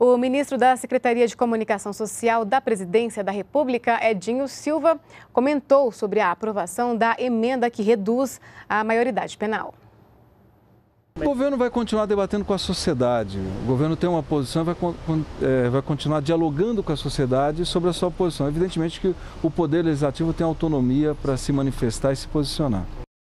O ministro da Secretaria de Comunicação Social da Presidência da República, Edinho Silva, comentou sobre a aprovação da emenda que reduz a maioridade penal. O governo vai continuar debatendo com a sociedade. O governo tem uma posição e vai, é, vai continuar dialogando com a sociedade sobre a sua posição. Evidentemente que o Poder Legislativo tem autonomia para se manifestar e se posicionar.